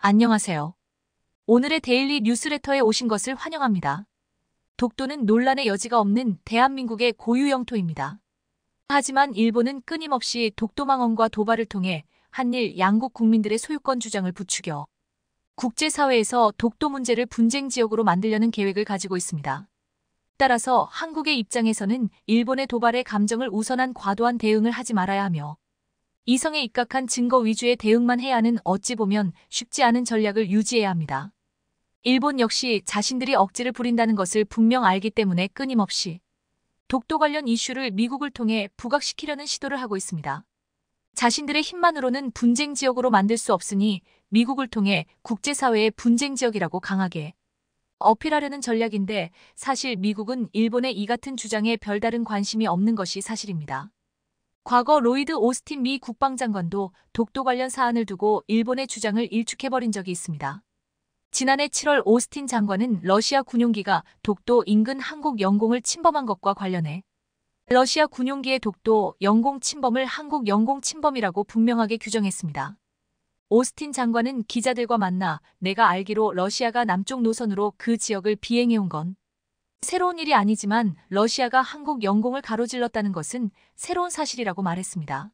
안녕하세요. 오늘의 데일리 뉴스레터에 오신 것을 환영합니다. 독도는 논란의 여지가 없는 대한민국의 고유 영토입니다. 하지만 일본은 끊임없이 독도망언과 도발을 통해 한일 양국 국민들의 소유권 주장을 부추겨 국제사회에서 독도 문제를 분쟁 지역으로 만들려는 계획을 가지고 있습니다. 따라서 한국의 입장에서는 일본의 도발에 감정을 우선한 과도한 대응을 하지 말아야 하며 이성에 입각한 증거 위주의 대응만 해야 하는 어찌 보면 쉽지 않은 전략을 유지해야 합니다. 일본 역시 자신들이 억지를 부린다는 것을 분명 알기 때문에 끊임없이 독도 관련 이슈를 미국을 통해 부각시키려는 시도를 하고 있습니다. 자신들의 힘만으로는 분쟁 지역으로 만들 수 없으니 미국을 통해 국제사회의 분쟁 지역이라고 강하게 어필하려는 전략인데 사실 미국은 일본의 이 같은 주장에 별다른 관심이 없는 것이 사실입니다. 과거 로이드 오스틴 미 국방장관도 독도 관련 사안을 두고 일본의 주장을 일축해버린 적이 있습니다. 지난해 7월 오스틴 장관은 러시아 군용기가 독도 인근 한국 영공을 침범한 것과 관련해 러시아 군용기의 독도 영공 침범을 한국 영공 침범이라고 분명하게 규정했습니다. 오스틴 장관은 기자들과 만나 내가 알기로 러시아가 남쪽 노선으로 그 지역을 비행해온 건 새로운 일이 아니지만 러시아가 한국 영공을 가로질렀다는 것은 새로운 사실이라고 말했습니다.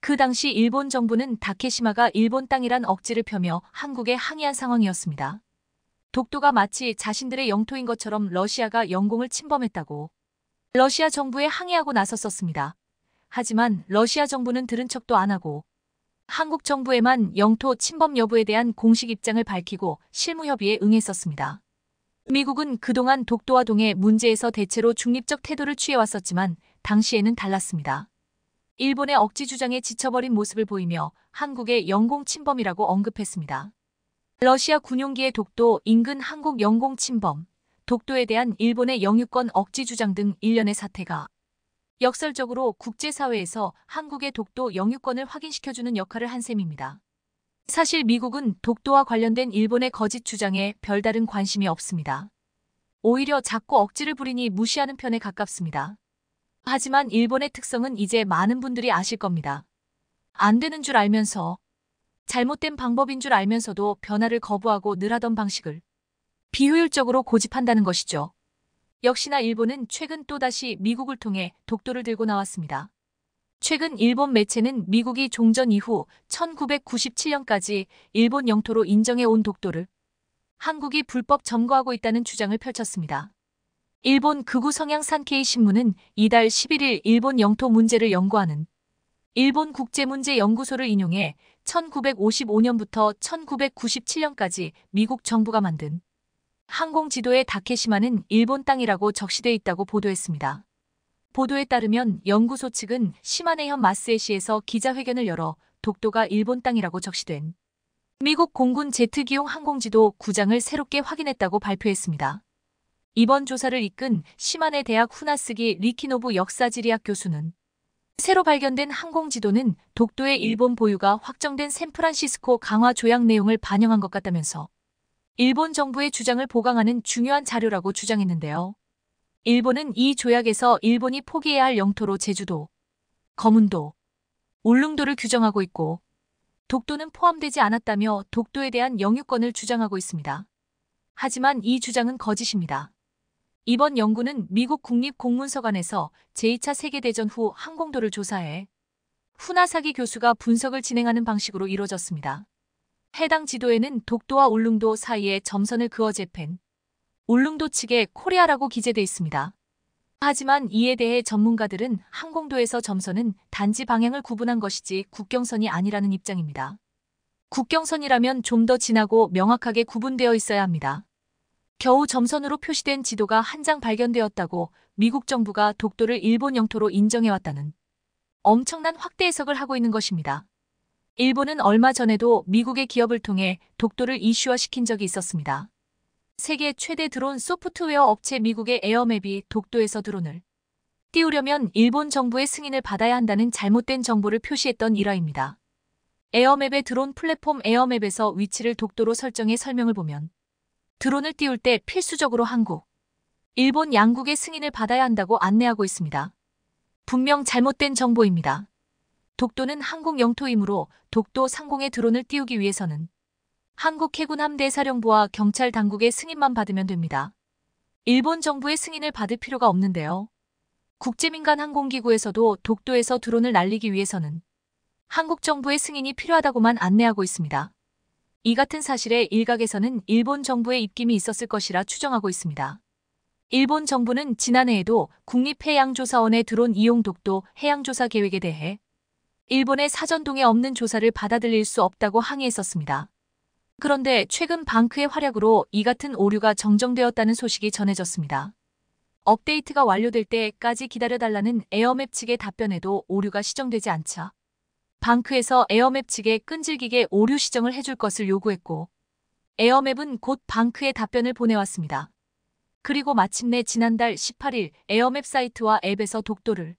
그 당시 일본 정부는 다케시마가 일본 땅이란 억지를 펴며 한국에 항의한 상황이었습니다. 독도가 마치 자신들의 영토인 것처럼 러시아가 영공을 침범했다고 러시아 정부에 항의하고 나섰었습니다. 하지만 러시아 정부는 들은 척도 안 하고 한국 정부에만 영토 침범 여부에 대한 공식 입장을 밝히고 실무 협의에 응했었습니다. 미국은 그동안 독도와 동해 문제에서 대체로 중립적 태도를 취해왔었지만 당시에는 달랐습니다. 일본의 억지 주장에 지쳐버린 모습을 보이며 한국의 영공 침범이라고 언급했습니다. 러시아 군용기의 독도 인근 한국 영공 침범, 독도에 대한 일본의 영유권 억지 주장 등 일련의 사태가 역설적으로 국제사회에서 한국의 독도 영유권을 확인시켜주는 역할을 한 셈입니다. 사실 미국은 독도와 관련된 일본의 거짓 주장에 별다른 관심이 없습니다. 오히려 자꾸 억지를 부리니 무시하는 편에 가깝습니다. 하지만 일본의 특성은 이제 많은 분들이 아실 겁니다. 안 되는 줄 알면서 잘못된 방법인 줄 알면서도 변화를 거부하고 늘 하던 방식을 비효율적으로 고집한다는 것이죠. 역시나 일본은 최근 또다시 미국을 통해 독도를 들고 나왔습니다. 최근 일본 매체는 미국이 종전 이후 1997년까지 일본 영토로 인정해 온 독도를 한국이 불법 점거하고 있다는 주장을 펼쳤습니다. 일본 극우 성향 산케이 신문은 이달 11일 일본 영토 문제를 연구하는 일본 국제문제연구소를 인용해 1955년부터 1997년까지 미국 정부가 만든 항공 지도의 다케시마는 일본 땅이라고 적시돼 있다고 보도했습니다. 보도에 따르면 연구소 측은 시마네현 마스에시에서 기자회견을 열어 독도가 일본 땅이라고 적시된 미국 공군 제트기용 항공지도 9장을 새롭게 확인했다고 발표했습니다. 이번 조사를 이끈 시마네 대학 후나스기 리키노부 역사지리학 교수는 새로 발견된 항공지도는 독도의 일본 보유가 확정된 샌프란시스코 강화 조약 내용을 반영한 것 같다면서 일본 정부의 주장을 보강하는 중요한 자료라고 주장했는데요. 일본은 이 조약에서 일본이 포기해야 할 영토로 제주도, 거문도, 울릉도를 규정하고 있고 독도는 포함되지 않았다며 독도에 대한 영유권을 주장하고 있습니다. 하지만 이 주장은 거짓입니다. 이번 연구는 미국 국립공문서관에서 제2차 세계대전 후 항공도를 조사해 후나사기 교수가 분석을 진행하는 방식으로 이뤄졌습니다 해당 지도에는 독도와 울릉도 사이에 점선을 그어 재팬 울릉도 측에 코리아라고 기재돼 있습니다. 하지만 이에 대해 전문가들은 항공도에서 점선은 단지 방향을 구분한 것이지 국경선이 아니라는 입장입니다. 국경선이라면 좀 더 진하고 명확하게 구분되어 있어야 합니다. 겨우 점선으로 표시된 지도가 한 장 발견되었다고 미국 정부가 독도를 일본 영토로 인정해왔다는 엄청난 확대 해석을 하고 있는 것입니다. 일본은 얼마 전에도 미국의 기업을 통해 독도를 이슈화시킨 적이 있었습니다. 세계 최대 드론 소프트웨어 업체 미국의 에어맵이 독도에서 드론을 띄우려면 일본 정부의 승인을 받아야 한다는 잘못된 정보를 표시했던 일화입니다. 에어맵의 드론 플랫폼 에어맵에서 위치를 독도로 설정해 설명을 보면 드론을 띄울 때 필수적으로 한국, 일본 양국의 승인을 받아야 한다고 안내하고 있습니다. 분명 잘못된 정보입니다. 독도는 한국 영토이므로 독도 상공에 드론을 띄우기 위해서는 한국 해군 함대사령부와 경찰 당국의 승인만 받으면 됩니다. 일본 정부의 승인을 받을 필요가 없는데요. 국제민간 항공기구에서도 독도에서 드론을 날리기 위해서는 한국 정부의 승인이 필요하다고만 안내하고 있습니다. 이 같은 사실에 일각에서는 일본 정부의 입김이 있었을 것이라 추정하고 있습니다. 일본 정부는 지난해에도 국립해양조사원의 드론 이용 독도 해양조사 계획에 대해 일본의 사전동에 없는 조사를 받아들일 수 없다고 항의했었습니다. 그런데 최근 방크의 활약으로 이 같은 오류가 정정되었다는 소식이 전해졌습니다. 업데이트가 완료될 때까지 기다려달라는 에어맵 측의 답변에도 오류가 시정되지 않자 방크에서 에어맵 측에 끈질기게 오류 시정을 해줄 것을 요구했고 에어맵은 곧 방크의 답변을 보내왔습니다. 그리고 마침내 지난달 18일 에어맵 사이트와 앱에서 독도를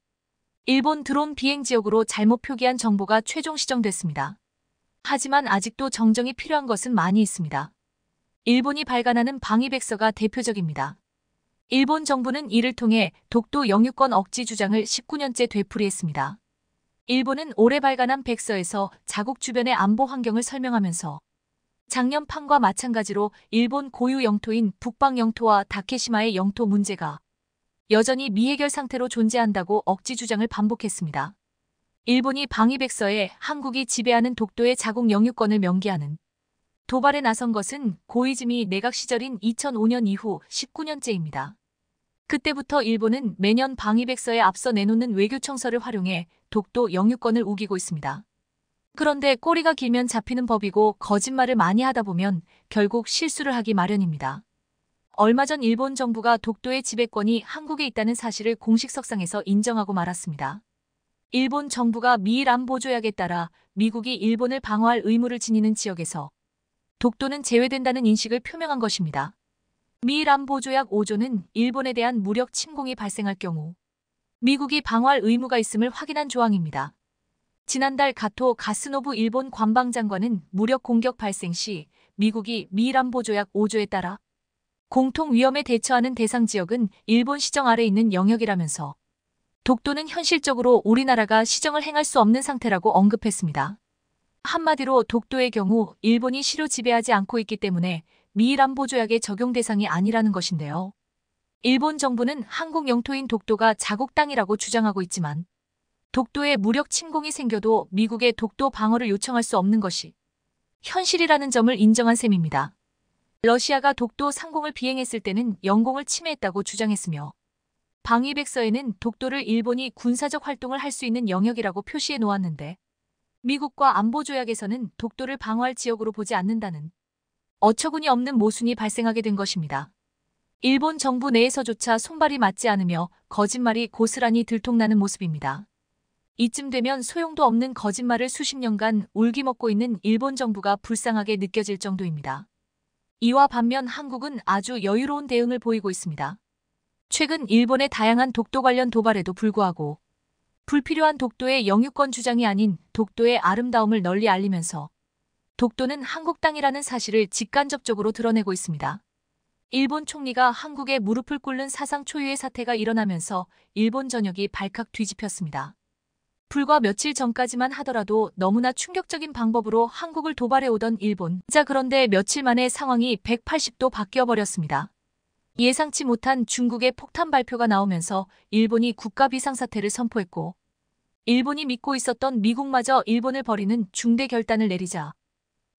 일본 드론 비행 지역으로 잘못 표기한 정보가 최종 시정됐습니다. 하지만 아직도 정정이 필요한 것은 많이 있습니다. 일본이 발간하는 방위백서가 대표적입니다. 일본 정부는 이를 통해 독도 영유권 억지 주장을 19년째 되풀이했습니다. 일본은 올해 발간한 백서에서 자국 주변의 안보 환경을 설명하면서 작년 판과 마찬가지로 일본 고유 영토인 북방 영토와 다케시마의 영토 문제가 여전히 미해결 상태로 존재한다고 억지 주장을 반복했습니다. 일본이 방위백서에 한국이 지배하는 독도의 자국 영유권을 명기하는 도발에 나선 것은 고이즈미 내각 시절인 2005년 이후 19년째입니다. 그때부터 일본은 매년 방위백서에 앞서 내놓는 외교청서를 활용해 독도 영유권을 우기고 있습니다. 그런데 꼬리가 길면 잡히는 법이고 거짓말을 많이 하다 보면 결국 실수를 하기 마련입니다. 얼마 전 일본 정부가 독도의 지배권이 한국에 있다는 사실을 공식석상에서 인정하고 말았습니다. 일본 정부가 미일 안보조약에 따라 미국이 일본을 방어할 의무를 지니는 지역에서 독도는 제외된다는 인식을 표명한 것입니다. 미일 안보조약 5조는 일본에 대한 무력 침공이 발생할 경우 미국이 방어할 의무가 있음을 확인한 조항입니다. 지난달 가토 가스노브 일본 관방장관은 무력 공격 발생 시 미국이 미일 안보조약 5조에 따라 공통 위험에 대처하는 대상 지역은 일본 시정 아래 있는 영역이라면서 독도는 현실적으로 우리나라가 시정을 행할 수 없는 상태라고 언급했습니다. 한마디로 독도의 경우 일본이 시로 지배하지 않고 있기 때문에 미일 안보조약의 적용 대상이 아니라는 것인데요. 일본 정부는 한국 영토인 독도가 자국 땅이라고 주장하고 있지만 독도에 무력 침공이 생겨도 미국의 독도 방어를 요청할 수 없는 것이 현실이라는 점을 인정한 셈입니다. 러시아가 독도 상공을 비행했을 때는 영공을 침해했다고 주장했으며 방위백서에는 독도를 일본이 군사적 활동을 할 수 있는 영역이라고 표시해 놓았는데 미국과 안보조약에서는 독도를 방어할 지역으로 보지 않는다는 어처구니 없는 모순이 발생하게 된 것입니다. 일본 정부 내에서조차 손발이 맞지 않으며 거짓말이 고스란히 들통나는 모습입니다. 이쯤 되면 소용도 없는 거짓말을 수십 년간 울기먹고 있는 일본 정부가 불쌍하게 느껴질 정도입니다. 이와 반면 한국은 아주 여유로운 대응을 보이고 있습니다. 최근 일본의 다양한 독도 관련 도발에도 불구하고 불필요한 독도의 영유권 주장이 아닌 독도의 아름다움을 널리 알리면서 독도는 한국 땅이라는 사실을 직간접적으로 드러내고 있습니다. 일본 총리가 한국에 무릎을 꿇는 사상 초유의 사태가 일어나면서 일본 전역이 발칵 뒤집혔습니다. 불과 며칠 전까지만 하더라도 너무나 충격적인 방법으로 한국을 도발해오던 일본. 자 그런데 며칠 만에 상황이 180도 바뀌어버렸습니다. 예상치 못한 중국의 폭탄 발표가 나오면서 일본이 국가 비상사태를 선포했고 일본이 믿고 있었던 미국마저 일본을 버리는 중대 결단을 내리자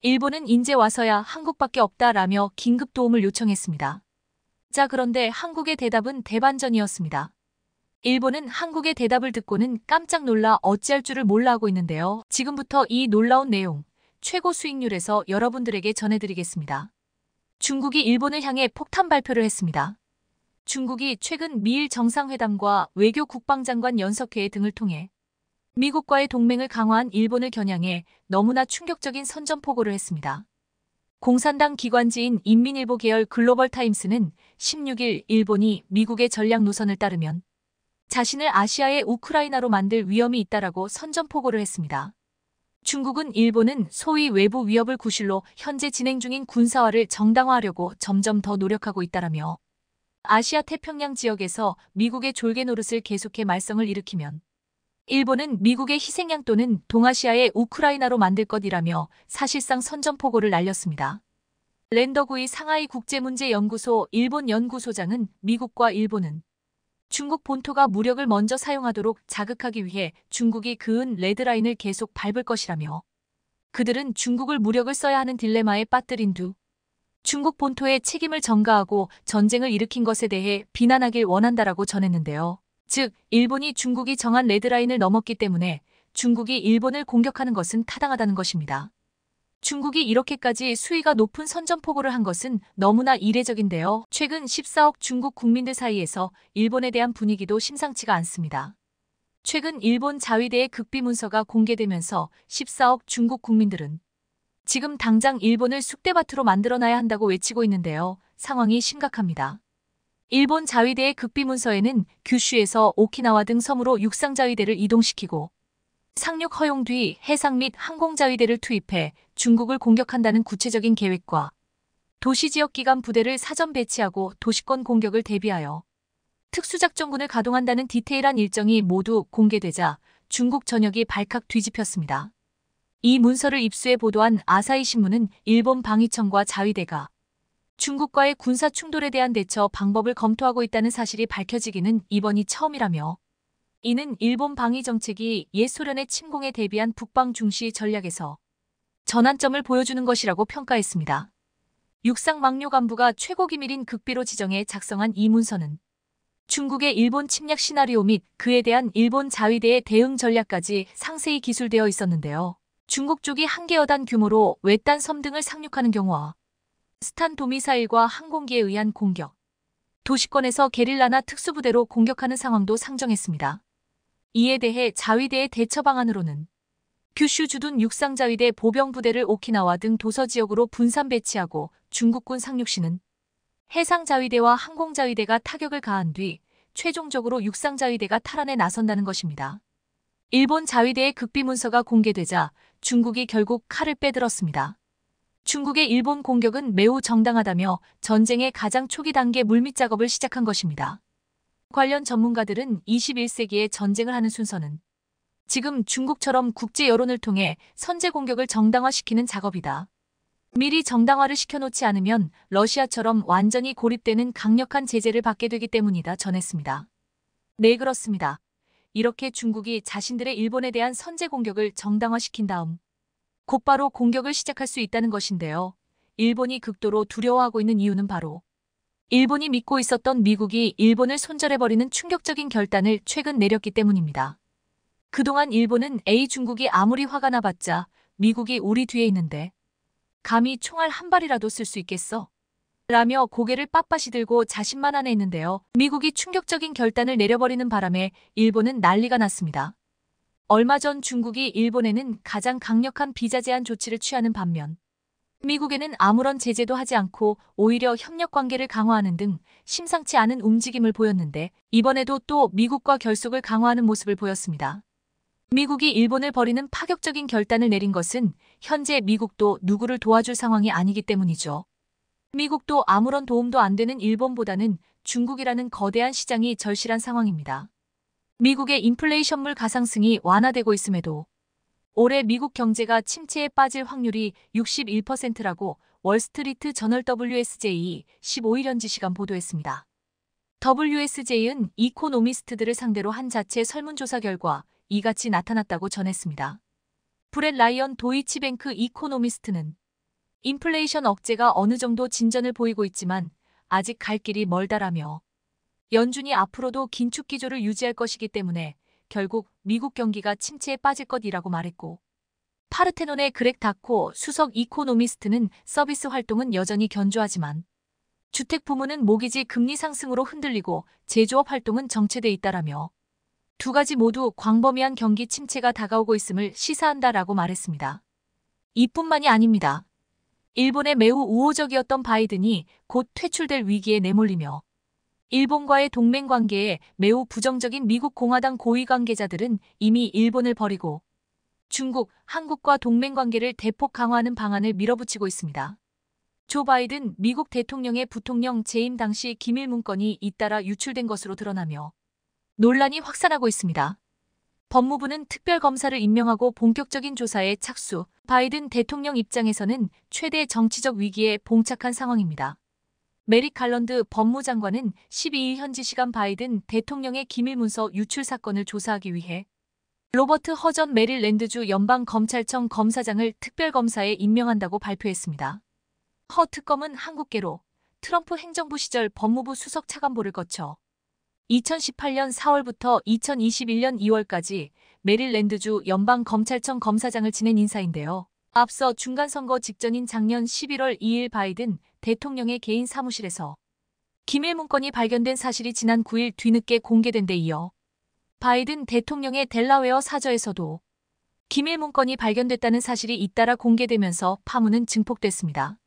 일본은 인제 와서야 한국밖에 없다라며 긴급 도움을 요청했습니다. 자 그런데 한국의 대답은 대반전이었습니다. 일본은 한국의 대답을 듣고는 깜짝 놀라 어찌할 줄을 몰라 하고 있는데요. 지금부터 이 놀라운 내용 최고 수익률에서 여러분들에게 전해드리겠습니다. 중국이 일본을 향해 폭탄 발표를 했습니다. 중국이 최근 미일 정상회담과 외교 국방장관 연석회의 등을 통해 미국과의 동맹을 강화한 일본을 겨냥해 너무나 충격적인 선전포고를 했습니다. 공산당 기관지인 인민일보 계열 글로벌 타임스는 16일 일본이 미국의 전략 노선을 따르면 자신을 아시아의 우크라이나로 만들 위험이 있다라고 선전포고를 했습니다. 중국은 일본은 소위 외부 위협을 구실로 현재 진행 중인 군사화를 정당화하려고 점점 더 노력하고 있다라며 아시아 태평양 지역에서 미국의 졸개 노릇을 계속해 말썽을 일으키면 일본은 미국의 희생양 또는 동아시아의 우크라이나로 만들 것이라며 사실상 선전포고를 날렸습니다. 랜더구이 상하이 국제문제연구소 일본 연구소장은 미국과 일본은 중국 본토가 무력을 먼저 사용하도록 자극하기 위해 중국이 그은 레드라인을 계속 밟을 것이라며 그들은 중국을 무력을 써야 하는 딜레마에 빠뜨린 두 중국 본토의 책임을 전가하고 전쟁을 일으킨 것에 대해 비난하길 원한다라고 전했는데요. 즉, 일본이 중국이 정한 레드라인을 넘었기 때문에 중국이 일본을 공격하는 것은 타당하다는 것입니다. 중국이 이렇게까지 수위가 높은 선전포고를 한 것은 너무나 이례적인데요. 최근 14억 중국 국민들 사이에서 일본에 대한 분위기도 심상치가 않습니다. 최근 일본 자위대의 극비 문서가 공개되면서 14억 중국 국민들은 지금 당장 일본을 숙대밭으로 만들어놔야 한다고 외치고 있는데요. 상황이 심각합니다. 일본 자위대의 극비 문서에는 규슈에서 오키나와 등 섬으로 육상 자위대를 이동시키고 상륙 허용 뒤 해상 및 항공자위대를 투입해 중국을 공격한다는 구체적인 계획과 도시 지역 기관 부대를 사전 배치하고 도시권 공격을 대비하여 특수작전군을 가동한다는 디테일한 일정이 모두 공개되자 중국 전역이 발칵 뒤집혔습니다. 이 문서를 입수해 보도한 아사히 신문은 일본 방위청과 자위대가 중국과의 군사 충돌에 대한 대처 방법을 검토하고 있다는 사실이 밝혀지기는 이번이 처음이라며 이는 일본 방위 정책이 옛 소련의 침공에 대비한 북방 중시 전략에서 전환점을 보여주는 것이라고 평가했습니다. 육상 막료 간부가 최고 기밀인 극비로 지정해 작성한 이 문서는 중국의 일본 침략 시나리오 및 그에 대한 일본 자위대의 대응 전략까지 상세히 기술되어 있었는데요. 중국 쪽이 한 개 여단 규모로 외딴 섬 등을 상륙하는 경우와 스탄 도미사일과 항공기에 의한 공격, 도시권에서 게릴라나 특수부대로 공격하는 상황도 상정했습니다. 이에 대해 자위대의 대처 방안으로는 규슈 주둔 육상자위대 보병부대를 오키나와 등 도서 지역으로 분산 배치하고 중국군 상륙시는 해상자위대와 항공자위대가 타격을 가한 뒤 최종적으로 육상자위대가 탈환에 나선다는 것입니다. 일본 자위대의 극비 문서가 공개되자 중국이 결국 칼을 빼들었습니다. 중국의 일본 공격은 매우 정당하다며 전쟁의 가장 초기 단계 물밑 작업을 시작한 것입니다. 관련 전문가들은 2 1세기에 전쟁을 하는 순서는 지금 중국처럼 국제 여론을 통해 선제 공격을 정당화시키는 작업이다. 미리 정당화를 시켜놓지 않으면 러시아처럼 완전히 고립되는 강력한 제재를 받게 되기 때문이다 전했습니다. 네 그렇습니다. 이렇게 중국이 자신들의 일본에 대한 선제 공격을 정당화시킨 다음 곧바로 공격을 시작할 수 있다는 것인데요. 일본이 극도로 두려워하고 있는 이유는 바로 일본이 믿고 있었던 미국이 일본을 손절해버리는 충격적인 결단을 최근 내렸기 때문입니다. 그동안 일본은 A 중국이 아무리 화가 나봤자 미국이 우리 뒤에 있는데 감히 총알 한 발이라도 쓸 수 있겠어? 라며 고개를 빳빳이 들고 자신만 안에 있는데요. 미국이 충격적인 결단을 내려버리는 바람에 일본은 난리가 났습니다. 얼마 전 중국이 일본에는 가장 강력한 비자 제한 조치를 취하는 반면 미국에는 아무런 제재도 하지 않고 오히려 협력 관계를 강화하는 등 심상치 않은 움직임을 보였는데 이번에도 또 미국과 결속을 강화하는 모습을 보였습니다. 미국이 일본을 버리는 파격적인 결단을 내린 것은 현재 미국도 누구를 도와줄 상황이 아니기 때문이죠. 미국도 아무런 도움도 안 되는 일본보다는 중국이라는 거대한 시장이 절실한 상황입니다. 미국의 인플레이션물 가상승이 완화되고 있음에도 올해 미국 경제가 침체에 빠질 확률이 61%라고 월스트리트 저널 WSJ 15일 현지 시간 보도했습니다. WSJ은 이코노미스트들을 상대로 한 자체 설문조사 결과 이같이 나타났다고 전했습니다. 브렛 라이언 도이치뱅크 이코노미스트는 인플레이션 억제가 어느 정도 진전을 보이고 있지만 아직 갈 길이 멀다라며 연준이 앞으로도 긴축 기조를 유지할 것이기 때문에 결국 미국 경기가 침체에 빠질 것이라고 말했고 파르테논의 그렉 다코 수석 이코노미스트는 서비스 활동은 여전히 견조하지만 주택 부문은 모기지 금리 상승으로 흔들리고 제조업 활동은 정체돼 있다라며 두 가지 모두 광범위한 경기 침체가 다가오고 있음을 시사한다라고 말했습니다. 이뿐만이 아닙니다. 일본에 매우 우호적이었던 바이든이 곧 퇴출될 위기에 내몰리며 일본과의 동맹 관계에 매우 부정적인 미국 공화당 고위 관계자들은 이미 일본을 버리고 중국, 한국과 동맹 관계를 대폭 강화하는 방안을 밀어붙이고 있습니다. 조 바이든 미국 대통령의 부통령 재임 당시 기밀 문건이 잇따라 유출된 것으로 드러나며 논란이 확산하고 있습니다. 법무부는 특별검사를 임명하고 본격적인 조사에 착수, 바이든 대통령 입장에서는 최대 정치적 위기에 봉착한 상황입니다. 메리칼런드 법무장관은 12일 현지 시간 바이든 대통령의 기밀문서 유출 사건을 조사하기 위해 로버트 허전 메릴랜드주 연방검찰청 검사장을 특별검사에 임명한다고 발표했습니다. 허 특검은 한국계로 트럼프 행정부 시절 법무부 수석 차관보를 거쳐 2018년 4월부터 2021년 2월까지 메릴랜드주 연방검찰청 검사장을 지낸 인사인데요. 앞서 중간선거 직전인 작년 11월 2일 바이든 대통령의 개인 사무실에서 기밀 문건이 발견된 사실이 지난 9일 뒤늦게 공개된 데 이어 바이든 대통령의 델라웨어 사저에서도 기밀 문건이 발견됐다는 사실이 잇따라 공개되면서 파문은 증폭됐습니다.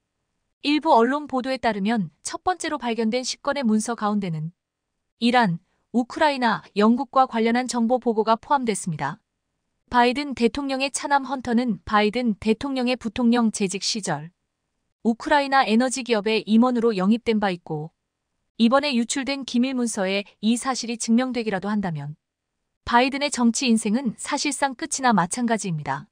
일부 언론 보도에 따르면 첫 번째로 발견된 10건의 문서 가운데는 이란, 우크라이나, 영국과 관련한 정보 보고가 포함됐습니다. 바이든 대통령의 차남 헌터는 바이든 대통령의 부통령 재직 시절 우크라이나 에너지 기업의 임원으로 영입된 바 있고 이번에 유출된 기밀 문서에 이 사실이 증명되기라도 한다면 바이든의 정치 인생은 사실상 끝이나 마찬가지입니다.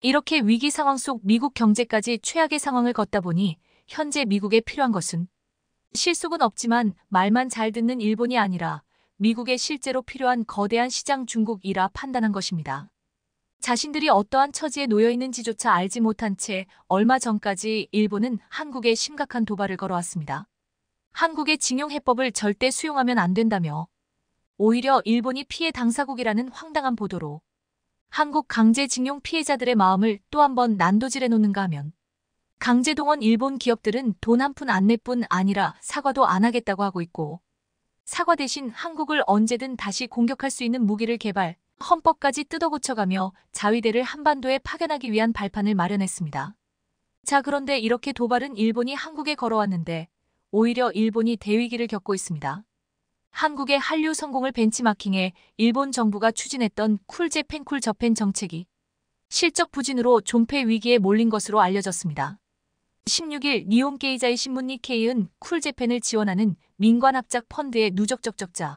이렇게 위기 상황 속 미국 경제까지 최악의 상황을 걷다 보니 현재 미국에 필요한 것은 실속은 없지만 말만 잘 듣는 일본이 아니라 미국에 실제로 필요한 거대한 시장 중국이라 판단한 것입니다. 자신들이 어떠한 처지에 놓여 있는지조차 알지 못한 채 얼마 전까지 일본은 한국에 심각한 도발을 걸어왔습니다. 한국의 징용 해법을 절대 수용하면 안 된다며 오히려 일본이 피해 당사국이라는 황당한 보도로 한국 강제징용 피해자들의 마음을 또 한 번 난도질해 놓는가 하면 강제동원 일본 기업들은 돈 한 푼 안 내뿐 아니라 사과도 안 하겠다고 하고 있고 사과 대신 한국을 언제든 다시 공격할 수 있는 무기를 개발, 헌법까지 뜯어고쳐가며 자위대를 한반도에 파견하기 위한 발판을 마련했습니다. 자 그런데 이렇게 도발은 일본이 한국에 걸어왔는데 오히려 일본이 대위기를 겪고 있습니다. 한국의 한류 성공을 벤치마킹해 일본 정부가 추진했던 쿨제 팬쿨 저펜 정책이 실적 부진으로 존폐 위기에 몰린 것으로 알려졌습니다. 16일 니온 게이자의 신문 니케이은 쿨제팬을 지원하는 민관합작 펀드의 누적적 적자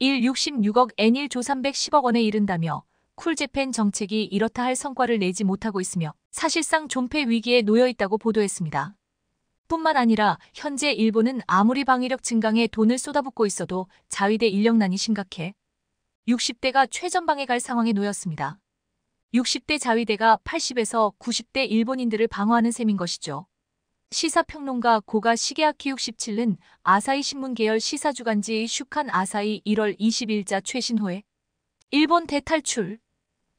1 66억 N일 조 310억 원에 이른다며 쿨재팬 정책이 이렇다 할 성과를 내지 못하고 있으며 사실상 존폐 위기에 놓여 있다고 보도했습니다. 뿐만 아니라 현재 일본은 아무리 방위력 증강에 돈을 쏟아붓고 있어도 자위대 인력난이 심각해 60대가 최전방에 갈 상황에 놓였습니다. 60대 자위대가 80에서 90대 일본인들을 방어하는 셈인 것이죠. 시사평론가 고가 시계아키 67은 아사히 신문 계열 시사주간지 슈칸 아사히 1월 20일자 최신호에 일본 대탈출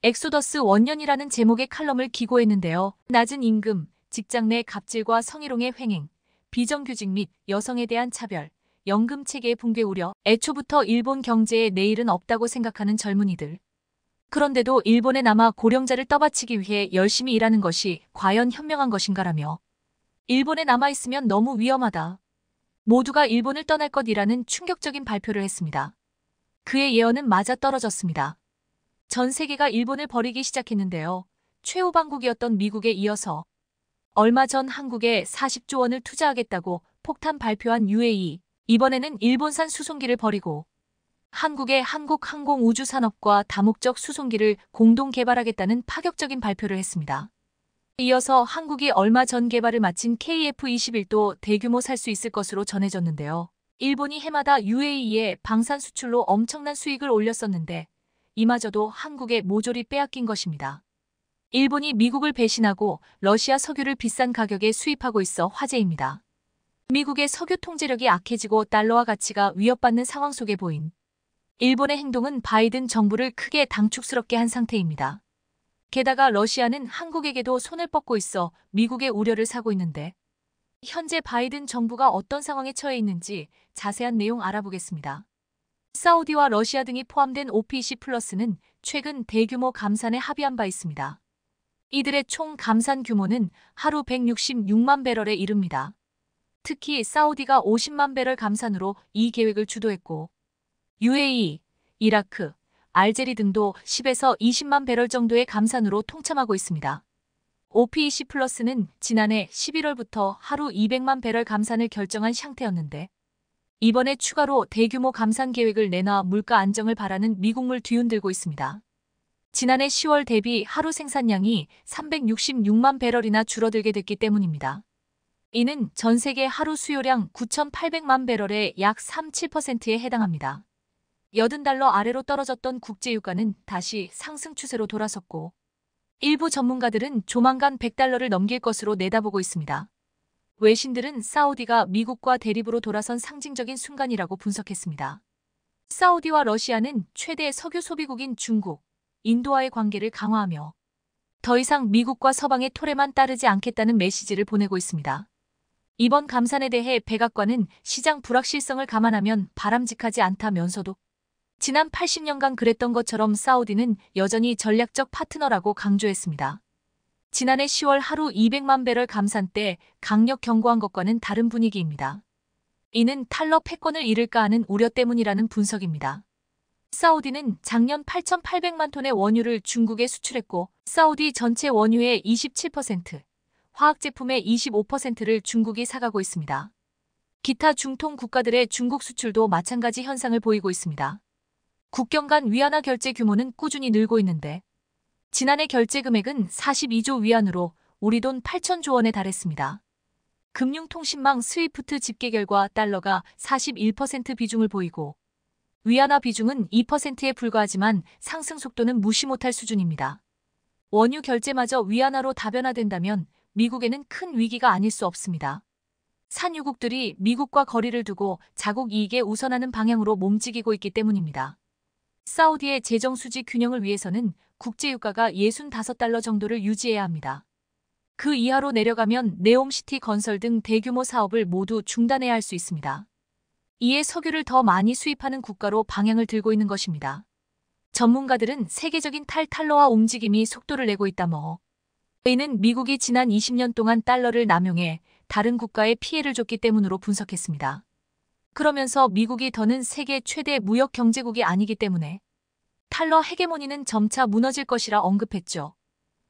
엑소더스 원년이라는 제목의 칼럼을 기고했는데요. 낮은 임금, 직장 내 갑질과 성희롱의 횡행, 비정규직 및 여성에 대한 차별, 연금 체계의 붕괴 우려, 애초부터 일본 경제에 내일은 없다고 생각하는 젊은이들. 그런데도 일본에 남아 고령자를 떠받치기 위해 열심히 일하는 것이 과연 현명한 것인가라며 일본에 남아있으면 너무 위험하다. 모두가 일본을 떠날 것이라는 충격적인 발표를 했습니다. 그의 예언은 맞아떨어졌습니다. 전 세계가 일본을 버리기 시작했는데요. 최후방국이었던 미국에 이어서 얼마 전 한국에 40조 원을 투자하겠다고 폭탄 발표한 UAE, 이번에는 일본산 수송기를 버리고 한국의 한국항공우주산업과 다목적 수송기를 공동 개발하겠다는 파격적인 발표를 했습니다. 이어서 한국이 얼마 전 개발을 마친 KF-21도 대규모 살 수 있을 것으로 전해졌는데요. 일본이 해마다 UAE에 방산 수출로 엄청난 수익을 올렸었는데 이마저도 한국의 모조리 빼앗긴 것입니다. 일본이 미국을 배신하고 러시아 석유를 비싼 가격에 수입하고 있어 화제입니다. 미국의 석유 통제력이 악해지고 달러와 가치가 위협받는 상황 속에 보인 일본의 행동은 바이든 정부를 크게 당축스럽게 한 상태입니다. 게다가 러시아는 한국에게도 손을 뻗고 있어 미국의 우려를 사고 있는데 현재 바이든 정부가 어떤 상황에 처해 있는지 자세한 내용 알아보겠습니다. 사우디와 러시아 등이 포함된 o p c 플러스는 최근 대규모 감산에 합의한 바 있습니다. 이들의 총 감산 규모는 하루 166만 배럴에 이릅니다. 특히 사우디가 50만 배럴 감산으로 이 계획을 주도했고 UAE, 이라크, 알제리 등도 10에서 20만 배럴 정도의 감산으로 통참하고 있습니다. OPEC 플러스는 지난해 11월부터 하루 200만 배럴 감산을 결정한 상태였는데 이번에 추가로 대규모 감산 계획을 내놔 물가 안정을 바라는 미국물 뒤흔들고 있습니다. 지난해 10월 대비 하루 생산량이 366만 배럴이나 줄어들게 됐기 때문입니다. 이는 전 세계 하루 수요량 9,800만 배럴의 약 37%에 해당합니다. 80달러 아래로 떨어졌던 국제유가는 다시 상승 추세로 돌아섰고 일부 전문가들은 조만간 100달러를 넘길 것으로 내다보고 있습니다. 외신들은 사우디가 미국과 대립으로 돌아선 상징적인 순간이라고 분석했습니다. 사우디와 러시아는 최대 석유 소비국인 중국, 인도와의 관계를 강화하며 더 이상 미국과 서방의 토레만 따르지 않겠다는 메시지를 보내고 있습니다. 이번 감산에 대해 백악관은 시장 불확실성을 감안하면 바람직하지 않다면서도 지난 80년간 그랬던 것처럼 사우디는 여전히 전략적 파트너라고 강조했습니다. 지난해 10월 하루 200만 배럴 감산 때 강력 경고한 것과는 다른 분위기입니다. 이는 탈럽 패권을 잃을까 하는 우려 때문이라는 분석입니다. 사우디는 작년 8,800만 톤의 원유를 중국에 수출했고 사우디 전체 원유의 27%, 화학제품의 25%를 중국이 사가고 있습니다. 기타 중통 국가들의 중국 수출도 마찬가지 현상을 보이고 있습니다. 국경 간 위안화 결제 규모는 꾸준히 늘고 있는데 지난해 결제 금액은 42조 위안으로 우리 돈 8천조 원에 달했습니다. 금융통신망 스위프트 집계 결과 달러가 41% 비중을 보이고 위안화 비중은 2%에 불과하지만 상승 속도는 무시 못할 수준입니다. 원유 결제마저 위안화로 다변화된다면 미국에는 큰 위기가 아닐 수 없습니다. 산유국들이 미국과 거리를 두고 자국 이익에 우선하는 방향으로 몸직이고 있기 때문입니다. 사우디의 재정 수지 균형을 위해서는 국제유가가 65달러 정도를 유지해야 합니다. 그 이하로 내려가면 네옴시티 건설 등 대규모 사업을 모두 중단해야 할 수 있습니다. 이에 석유를 더 많이 수입하는 국가로 방향을 들고 있는 것입니다. 전문가들은 세계적인 탈탈러와 움직임이 속도를 내고 있다며 뭐. 이는 미국이 지난 20년 동안 달러를 남용해 다른 국가에 피해를 줬기 때문으로 분석했습니다. 그러면서 미국이 더는 세계 최대 무역 경제국이 아니기 때문에 탈러 헤게모니는 점차 무너질 것이라 언급했죠.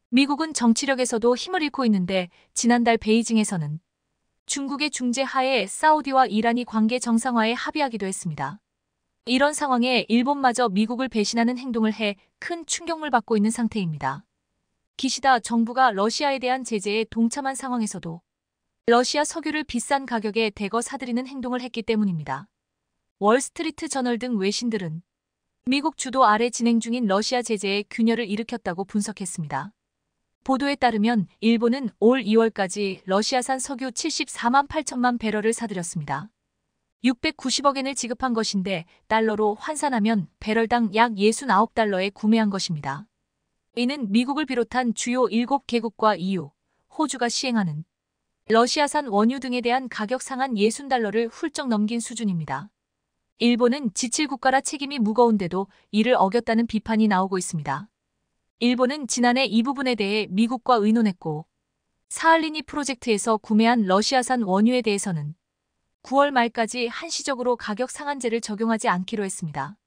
미국은 정치력에서도 힘을 잃고 있는데 지난달 베이징에서는 중국의 중재하에 사우디와 이란이 관계 정상화에 합의하기도 했습니다. 이런 상황에 일본마저 미국을 배신하는 행동을 해 큰 충격을 받고 있는 상태입니다. 기시다 정부가 러시아에 대한 제재에 동참한 상황에서도 러시아 석유를 비싼 가격에 대거 사들이는 행동을 했기 때문입니다. 월스트리트 저널 등 외신들은 미국 주도 아래 진행 중인 러시아 제재에 균열을 일으켰다고 분석했습니다. 보도에 따르면 일본은 올 2월까지 러시아산 석유 74만 8천만 배럴을 사들였습니다. 690억 엔을 지급한 것인데 달러로 환산하면 배럴당 약 69달러에 구매한 것입니다. 이는 미국을 비롯한 주요 7개국과 EU, 호주가 시행하는 러시아산 원유 등에 대한 가격 상한 60달러를 훌쩍 넘긴 수준입니다. 일본은 지칠국가라 책임이 무거운데도 이를 어겼다는 비판이 나오고 있습니다. 일본은 지난해 이 부분에 대해 미국과 의논했고 사할리니 프로젝트에서 구매한 러시아산 원유에 대해서는 9월 말까지 한시적으로 가격 상한제를 적용하지 않기로 했습니다.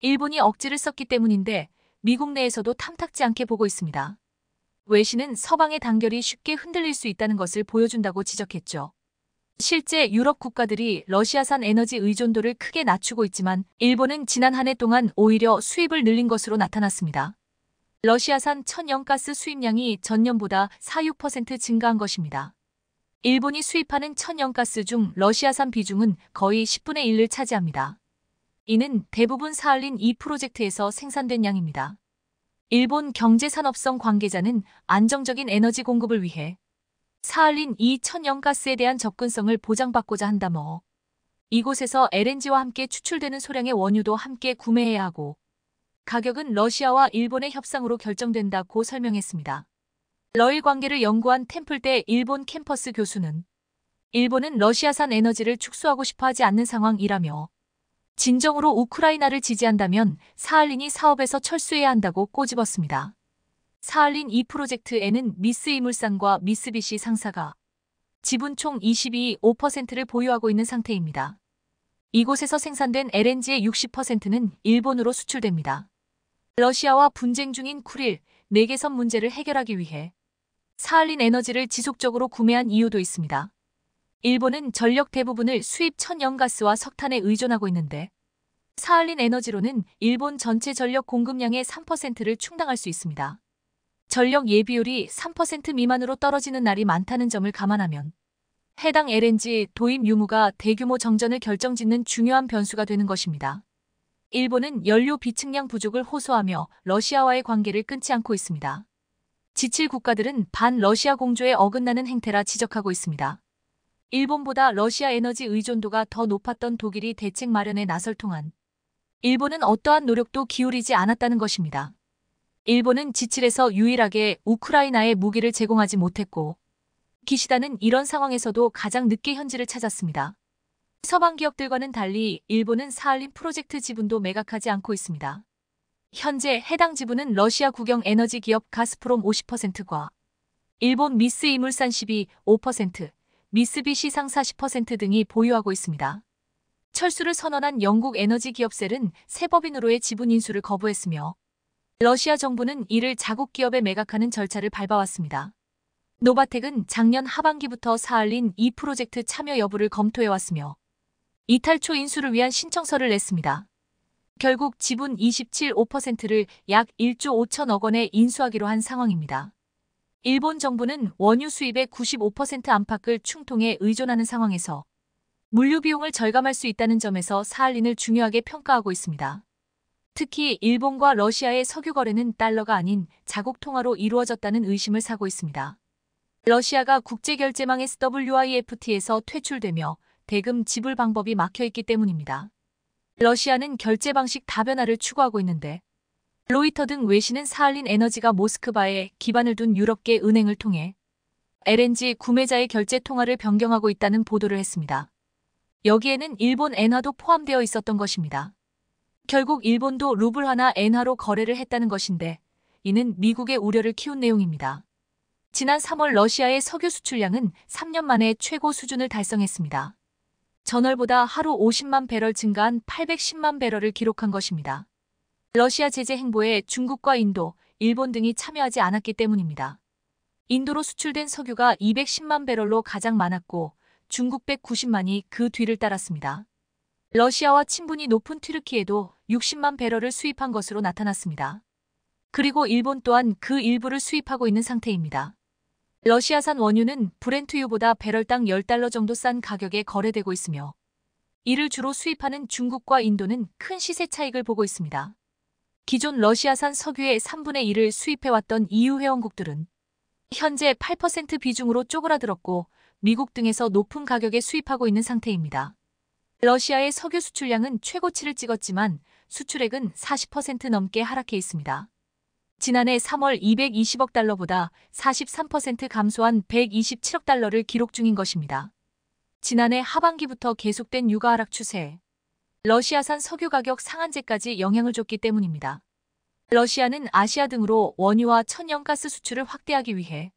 일본이 억지를 썼기 때문인데 미국 내에서도 탐탁지 않게 보고 있습니다. 외신은 서방의 단결이 쉽게 흔들릴 수 있다는 것을 보여준다고 지적했죠. 실제 유럽 국가들이 러시아산 에너지 의존도를 크게 낮추고 있지만 일본은 지난 한 해 동안 오히려 수입을 늘린 것으로 나타났습니다. 러시아산 천연가스 수입량이 전년보다 46% 증가한 것입니다. 일본이 수입하는 천연가스 중 러시아산 비중은 거의 10분의 1을 차지합니다. 이는 대부분 사할린 이 프로젝트에서 생산된 양입니다. 일본 경제산업성 관계자는 안정적인 에너지 공급을 위해 사할린 2천연가스에 대한 접근성을 보장받고자 한다며 이곳에서 LNG와 함께 추출되는 소량의 원유도 함께 구매해야 하고 가격은 러시아와 일본의 협상으로 결정된다고 설명했습니다. 러일 관계를 연구한 템플대 일본 캠퍼스 교수는 일본은 러시아산 에너지를 축소하고 싶어하지 않는 상황이라며 진정으로 우크라이나를 지지한다면 사할린이 사업에서 철수해야 한다고 꼬집었습니다. 사할린 2 프로젝트에는 미스이물산과 미쓰비시 상사가 지분 총 22.5%를 보유하고 있는 상태입니다. 이곳에서 생산된 LNG의 60%는 일본으로 수출됩니다. 러시아와 분쟁 중인 쿠릴, 내개선 네 문제를 해결하기 위해 사할린 에너지를 지속적으로 구매한 이유도 있습니다. 일본은 전력 대부분을 수입 천연가스와 석탄에 의존하고 있는데 사할린 에너지로는 일본 전체 전력 공급량의 3%를 충당할 수 있습니다. 전력 예비율이 3% 미만으로 떨어지는 날이 많다는 점을 감안하면 해당 LNG 도입 유무가 대규모 정전을 결정짓는 중요한 변수가 되는 것입니다. 일본은 연료 비축량 부족을 호소하며 러시아와의 관계를 끊지 않고 있습니다. 지칠 국가들은 반 러시아 공조에 어긋나는 행태라 지적하고 있습니다. 일본보다 러시아 에너지 의존도가 더 높았던 독일이 대책 마련에 나설 통한 일본은 어떠한 노력도 기울이지 않았다는 것입니다. 일본은 지칠에서 유일하게 우크라이나에 무기를 제공하지 못했고 기시다는 이런 상황에서도 가장 늦게 현지를 찾았습니다. 서방 기업들과는 달리 일본은 사할린 프로젝트 지분도 매각하지 않고 있습니다. 현재 해당 지분은 러시아 국영 에너지 기업 가스프롬 50%과 일본 미스 이물산 12, 5%, 미쓰비시 상40% 등이 보유하고 있습니다. 철수를 선언한 영국 에너지 기업셀은 새 법인으로의 지분 인수를 거부했으며 러시아 정부는 이를 자국 기업에 매각하는 절차를 밟아왔습니다. 노바텍은 작년 하반기부터 사할린이 프로젝트 참여 여부를 검토해왔으며 이탈 초 인수를 위한 신청서를 냈습니다. 결국 지분 27.5%를 약 1조 5천억 원에 인수하기로 한 상황입니다. 일본 정부는 원유 수입의 95% 안팎을 충통에 의존하는 상황에서 물류 비용을 절감할 수 있다는 점에서 사할린을 중요하게 평가하고 있습니다. 특히 일본과 러시아의 석유 거래는 달러가 아닌 자국 통화로 이루어졌다는 의심을 사고 있습니다. 러시아가 국제결제망 SWIFT에서 퇴출되며 대금 지불 방법이 막혀있기 때문입니다. 러시아는 결제 방식 다변화를 추구하고 있는데 로이터 등 외신은 사할린 에너지가 모스크바에 기반을 둔 유럽계 은행을 통해 LNG 구매자의 결제 통화를 변경하고 있다는 보도를 했습니다. 여기에는 일본 엔화도 포함되어 있었던 것입니다. 결국 일본도 루블 화나 엔화로 거래를 했다는 것인데 이는 미국의 우려를 키운 내용입니다. 지난 3월 러시아의 석유 수출량은 3년 만에 최고 수준을 달성했습니다. 전월보다 하루 50만 배럴 증가한 810만 배럴을 기록한 것입니다. 러시아 제재 행보에 중국과 인도, 일본 등이 참여하지 않았기 때문입니다. 인도로 수출된 석유가 210만 배럴로 가장 많았고 중국 190만이 그 뒤를 따랐습니다. 러시아와 친분이 높은 트르키에도 60만 배럴을 수입한 것으로 나타났습니다. 그리고 일본 또한 그 일부를 수입하고 있는 상태입니다. 러시아산 원유는 브렌트유보다 배럴당 10달러 정도 싼 가격에 거래되고 있으며 이를 주로 수입하는 중국과 인도는 큰 시세 차익을 보고 있습니다. 기존 러시아산 석유의 3분의 1을 수입해왔던 EU 회원국들은 현재 8% 비중으로 쪼그라들었고 미국 등에서 높은 가격에 수입하고 있는 상태입니다. 러시아의 석유 수출량은 최고치를 찍었지만 수출액은 40% 넘게 하락해 있습니다. 지난해 3월 220억 달러보다 43% 감소한 127억 달러를 기록 중인 것입니다. 지난해 하반기부터 계속된 유가 하락 추세에 러시아산 석유 가격 상한제까지 영향을 줬기 때문입니다. 러시아는 아시아 등으로 원유와 천연가스 수출을 확대하기 위해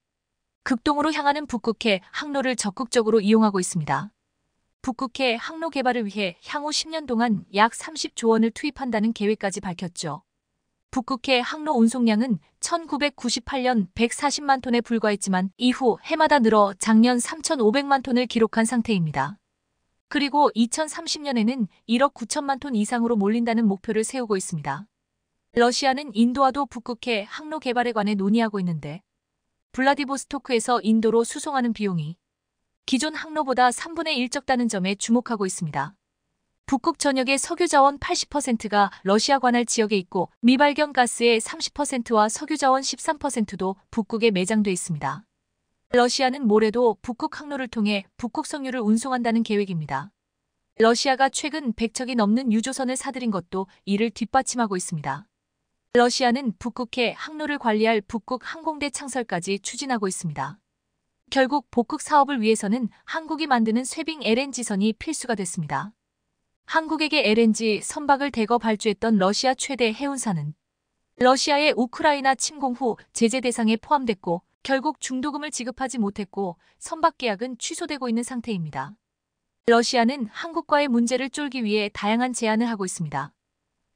극동으로 향하는 북극해 항로를 적극적으로 이용하고 있습니다. 북극해 항로 개발을 위해 향후 10년 동안 약 30조 원을 투입한다는 계획까지 밝혔죠. 북극해 항로 운송량은 1998년 140만 톤에 불과했지만 이후 해마다 늘어 작년 3,500만 톤을 기록한 상태입니다. 그리고 2030년에는 1억 9천만 톤 이상으로 몰린다는 목표를 세우고 있습니다. 러시아는 인도와도 북극해 항로 개발에 관해 논의하고 있는데 블라디보스토크에서 인도로 수송하는 비용이 기존 항로보다 3분의 1 적다는 점에 주목하고 있습니다. 북극 전역의 석유 자원 80%가 러시아 관할 지역에 있고 미발견 가스의 30%와 석유 자원 13%도 북극에 매장돼 있습니다. 러시아는 모레도 북극 항로를 통해 북극 석유를 운송한다는 계획입니다. 러시아가 최근 100척이 넘는 유조선을 사들인 것도 이를 뒷받침하고 있습니다. 러시아는 북극해 항로를 관리할 북극 항공대 창설까지 추진하고 있습니다. 결국 복극 사업을 위해서는 한국이 만드는 쇠빙 LNG선이 필수가 됐습니다. 한국에게 LNG 선박을 대거 발주했던 러시아 최대 해운사는 러시아의 우크라이나 침공 후 제재 대상에 포함됐고 결국 중도금을 지급하지 못했고 선박 계약은 취소되고 있는 상태입니다. 러시아는 한국과의 문제를 쫄기 위해 다양한 제안을 하고 있습니다.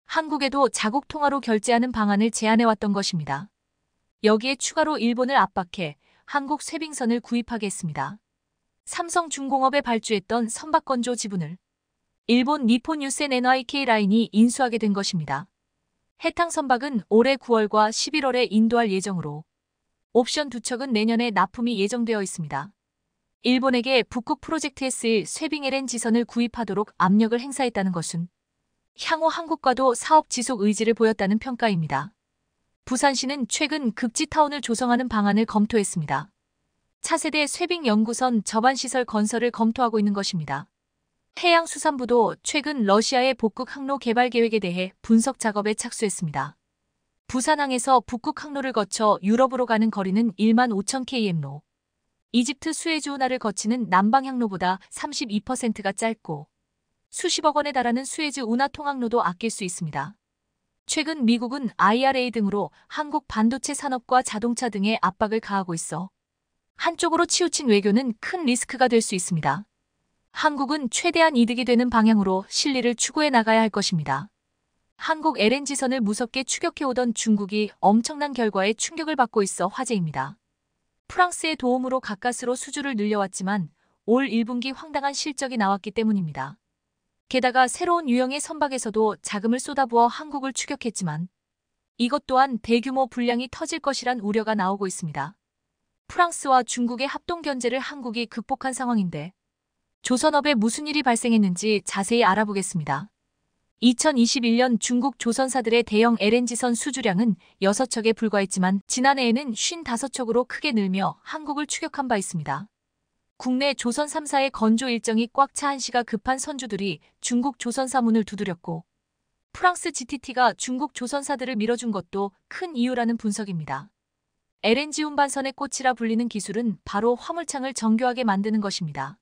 한국에도 자국 통화로 결제하는 방안을 제안해왔던 것입니다. 여기에 추가로 일본을 압박해 한국 쇄빙선을 구입하게 했습니다. 삼성중공업에 발주했던 선박건조 지분을 일본 니폰뉴센 NYK 라인이 인수하게 된 것입니다. 해탕 선박은 올해 9월과 11월에 인도할 예정으로 옵션 두 척은 내년에 납품이 예정되어 있습니다. 일본에게 북극 프로젝트에 쓰일 쇠빙 LNG선을 구입하도록 압력을 행사했다는 것은 향후 한국과도 사업 지속 의지를 보였다는 평가입니다. 부산시는 최근 극지타운을 조성하는 방안을 검토했습니다. 차세대 쇠빙 연구선 저반시설 건설을 검토하고 있는 것입니다. 해양수산부도 최근 러시아의 복극 항로 개발 계획에 대해 분석 작업에 착수했습니다. 부산항에서 북극 항로를 거쳐 유럽으로 가는 거리는 1만 5천 km로 이집트 수에즈 운하를 거치는 남방 항로보다 32%가 짧고 수십억 원에 달하는 수에즈 운하 통항로도 아낄 수 있습니다. 최근 미국은 IRA 등으로 한국 반도체 산업과 자동차 등에 압박을 가하고 있어 한쪽으로 치우친 외교는 큰 리스크가 될 수 있습니다. 한국은 최대한 이득이 되는 방향으로 실리를 추구해 나가야 할 것입니다. 한국 LNG선을 무섭게 추격해오던 중국이 엄청난 결과에 충격을 받고 있어 화제입니다. 프랑스의 도움으로 가까스로 수주를 늘려왔지만 올 1분기 황당한 실적이 나왔기 때문입니다. 게다가 새로운 유형의 선박에서도 자금을 쏟아부어 한국을 추격했지만 이것 또한 대규모 불량이 터질 것이란 우려가 나오고 있습니다. 프랑스와 중국의 합동 견제를 한국이 극복한 상황인데 조선업에 무슨 일이 발생했는지 자세히 알아보겠습니다. 2021년 중국 조선사들의 대형 LNG선 수주량은 6척에 불과했지만 지난해에는 55척으로 크게 늘며 한국을 추격한 바 있습니다. 국내 조선 3사의 건조 일정이 꽉 차 한시가 급한 선주들이 중국 조선사 문을 두드렸고 프랑스 GTT가 중국 조선사들을 밀어준 것도 큰 이유라는 분석입니다. LNG 운반선의 꽃이라 불리는 기술은 바로 화물창을 정교하게 만드는 것입니다.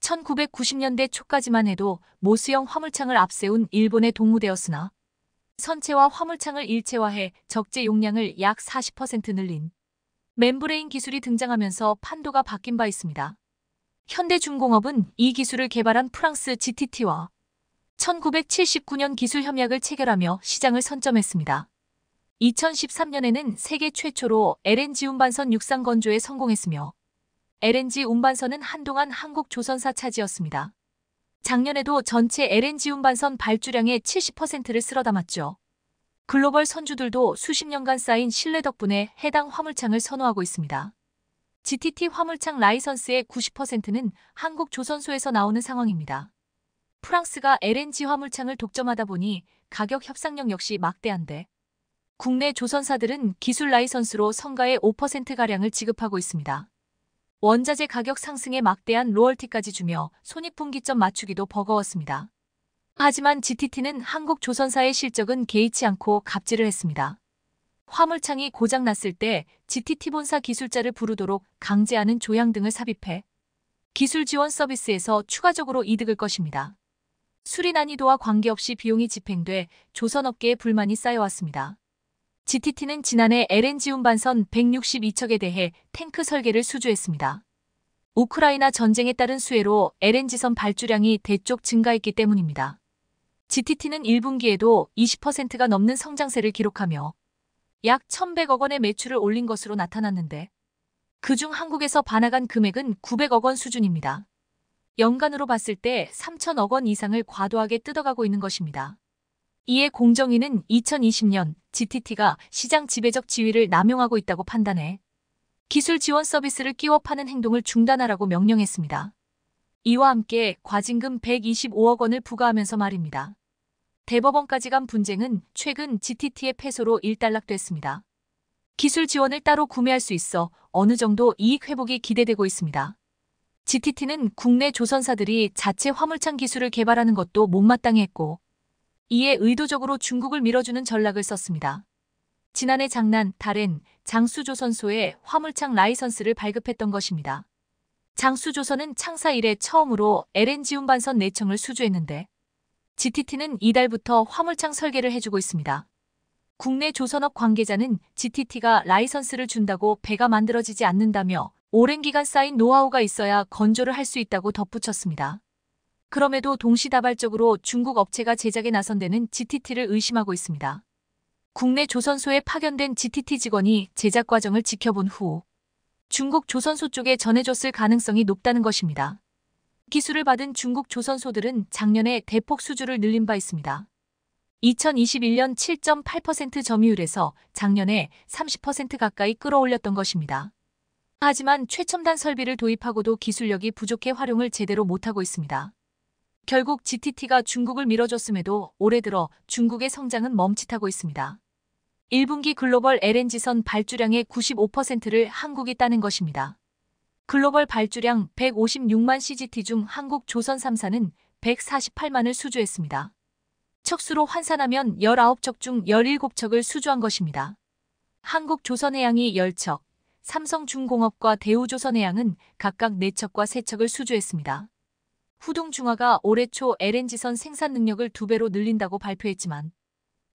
1990년대 초까지만 해도 모수형 화물창을 앞세운 일본의 동무대였으나 선체와 화물창을 일체화해 적재 용량을 약 40% 늘린 멤브레인 기술이 등장하면서 판도가 바뀐 바 있습니다. 현대중공업은 이 기술을 개발한 프랑스 GTT와 1979년 기술 협약을 체결하며 시장을 선점했습니다. 2013년에는 세계 최초로 LNG 운반선 육상 건조에 성공했으며 LNG 운반선은 한동안 한국 조선사 차지였습니다. 작년에도 전체 LNG 운반선 발주량의 70%를 쓸어 담았죠. 글로벌 선주들도 수십 년간 쌓인 신뢰 덕분에 해당 화물창을 선호하고 있습니다. GTT 화물창 라이선스의 90%는 한국 조선소에서 나오는 상황입니다. 프랑스가 LNG 화물창을 독점하다 보니 가격 협상력 역시 막대한데 국내 조선사들은 기술 라이선스로 성가의 5%가량을 지급하고 있습니다. 원자재 가격 상승에 막대한 로열티까지 주며 손익분기점 맞추기도 버거웠습니다. 하지만 GTT는 한국 조선사의 실적은 개의치 않고 갑질을 했습니다. 화물창이 고장났을 때 GTT 본사 기술자를 부르도록 강제하는 조향 등을 삽입해 기술 지원 서비스에서 추가적으로 이득을 것입니다. 수리 난이도와 관계없이 비용이 집행돼 조선업계에 불만이 쌓여왔습니다. GTT는 지난해 LNG 운반선 162척에 대해 탱크 설계를 수주했습니다. 우크라이나 전쟁에 따른 수혜로 LNG선 발주량이 대쪽 증가했기 때문입니다. GTT는 1분기에도 20%가 넘는 성장세를 기록하며 약 1,100억 원의 매출을 올린 것으로 나타났는데 그중 한국에서 반하간 금액은 900억 원 수준입니다. 연간으로 봤을 때3 0 0 0억원 이상을 과도하게 뜯어가고 있는 것입니다. 이에 공정위는 2020년 GTT가 시장 지배적 지위를 남용하고 있다고 판단해 기술 지원 서비스를 끼워 파는 행동을 중단하라고 명령했습니다. 이와 함께 과징금 125억 원을 부과하면서 말입니다. 대법원까지 간 분쟁은 최근 GTT의 패소로 일단락됐습니다. 기술 지원을 따로 구매할 수 있어 어느 정도 이익 회복이 기대되고 있습니다. GTT는 국내 조선사들이 자체 화물창 기술을 개발하는 것도 못마땅 했고 이에 의도적으로 중국을 밀어주는 전략을 썼습니다. 지난해 장난, 달은 장수조선소에 화물창 라이선스를 발급했던 것입니다. 장수조선은 창사 이래 처음으로 LNG 운반선 내청을 수주했는데 GTT는 이달부터 화물창 설계를 해주고 있습니다. 국내 조선업 관계자는 GTT가 라이선스를 준다고 배가 만들어지지 않는다며 오랜 기간 쌓인 노하우가 있어야 건조를 할 수 있다고 덧붙였습니다. 그럼에도 동시다발적으로 중국 업체가 제작에 나선 데는 GTT를 의심하고 있습니다. 국내 조선소에 파견된 GTT 직원이 제작 과정을 지켜본 후 중국 조선소 쪽에 전해줬을 가능성이 높다는 것입니다. 기술을 받은 중국 조선소들은 작년에 대폭 수주를 늘린 바 있습니다. 2021년 7.8% 점유율에서 작년에 30% 가까이 끌어올렸던 것입니다. 하지만 최첨단 설비를 도입하고도 기술력이 부족해 활용을 제대로 못하고 있습니다. 결국 GTT가 중국을 밀어줬음에도 올해 들어 중국의 성장은 멈칫하고 있습니다. 1분기 글로벌 LNG선 발주량의 95%를 한국이 따는 것입니다. 글로벌 발주량 156만 CGT 중 한국 조선 3사는 148만을 수주했습니다. 척수로 환산하면 19척 중 17척을 수주한 것입니다. 한국 조선해양이 10척, 삼성중공업과 대우조선해양은 각각 4척과 3척을 수주했습니다. 후동중화가 올해 초 LNG선 생산 능력을 두배로 늘린다고 발표했지만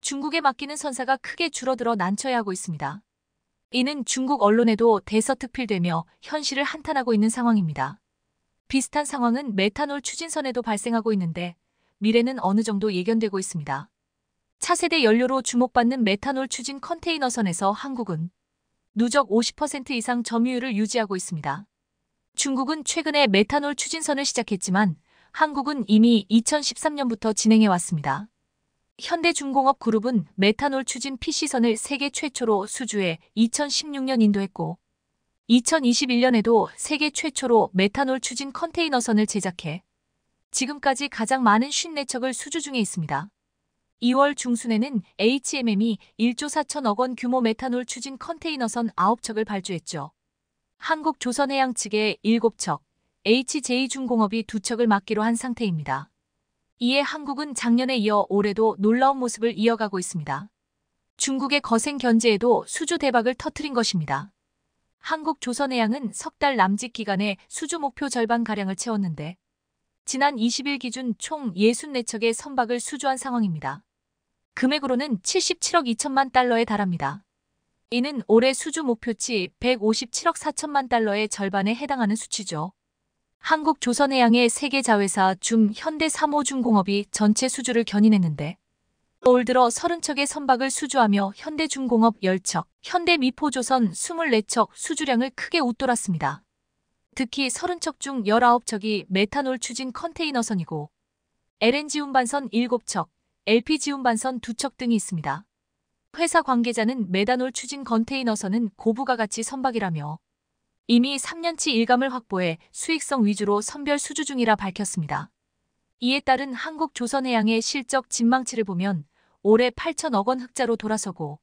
중국에 맡기는 선사가 크게 줄어들어 난처해하고 있습니다. 이는 중국 언론에도 대서특필되며 현실을 한탄하고 있는 상황입니다. 비슷한 상황은 메탄올 추진선에도 발생하고 있는데 미래는 어느 정도 예견되고 있습니다. 차세대 연료로 주목받는 메탄올 추진 컨테이너선에서 한국은 누적 50% 이상 점유율을 유지하고 있습니다. 중국은 최근에 메탄올 추진선을 시작했지만 한국은 이미 2013년부터 진행해 왔습니다. 현대중공업 그룹은 메탄올 추진 PC선을 세계 최초로 수주해 2016년 인도했고 2021년에도 세계 최초로 메탄올 추진 컨테이너선을 제작해 지금까지 가장 많은 5내척을 수주 중에 있습니다. 2월 중순에는 HMM이 1조 4천억 원 규모 메탄올 추진 컨테이너선 9척을 발주했죠. 한국조선해양 측의 7척, HJ중공업이 2척을 맡기로 한 상태입니다. 이에 한국은 작년에 이어 올해도 놀라운 모습을 이어가고 있습니다. 중국의 거센 견제에도 수주 대박을 터트린 것입니다. 한국조선해양은 석 달 남짓 기간에 수주 목표 절반가량을 채웠는데 지난 20일 기준 총 64척의 선박을 수주한 상황입니다. 금액으로는 77억 2천만 달러에 달합니다. 이는 올해 수주 목표치 157억 4천만 달러의 절반에 해당하는 수치죠. 한국조선해양의 세계 자회사 중 현대 3호중공업이 전체 수주를 견인했는데 올 들어 30척의 선박을 수주하며 현대중공업 10척, 현대미포조선 24척 수주량을 크게 웃돌았습니다. 특히 30척 중 19척이 메탄올 추진 컨테이너선이고 LNG 운반선 7척, LPG 운반선 2척 등이 있습니다. 회사 관계자는 메탄올 추진 컨테이너선은 고부가 가치 선박이라며 이미 3년치 일감을 확보해 수익성 위주로 선별 수주 중이라 밝혔습니다. 이에 따른 한국조선해양의 실적 진망치를 보면 올해 8천억 원 흑자로 돌아서고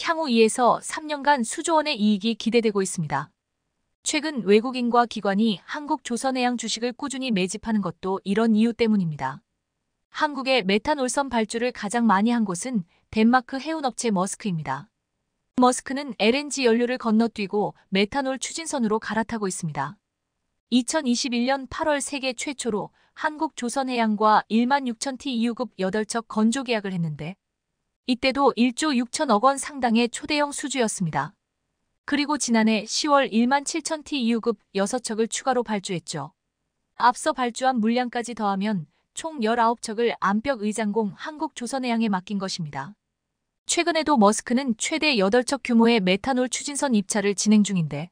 향후 2에서 3년간 수조원의 이익이 기대되고 있습니다. 최근 외국인과 기관이 한국조선해양 주식을 꾸준히 매집하는 것도 이런 이유 때문입니다. 한국의 메탄올선 발주를 가장 많이 한 곳은 덴마크 해운업체 머스크입니다. 머스크는 LNG 연료를 건너뛰고 메탄올 추진선으로 갈아타고 있습니다. 2021년 8월 세계 최초로 한국 조선해양과 1만 6천 TEU급 8척 건조 계약을 했는데 이때도 1조 6천억 원 상당의 초대형 수주였습니다. 그리고 지난해 10월 1만 7천 TEU급 6척을 추가로 발주했죠. 앞서 발주한 물량까지 더하면 총 19척을 암벽 의장공 한국 조선해양에 맡긴 것입니다. 최근에도 머스크는 최대 8척 규모의 메탄올 추진선 입찰을 진행 중인데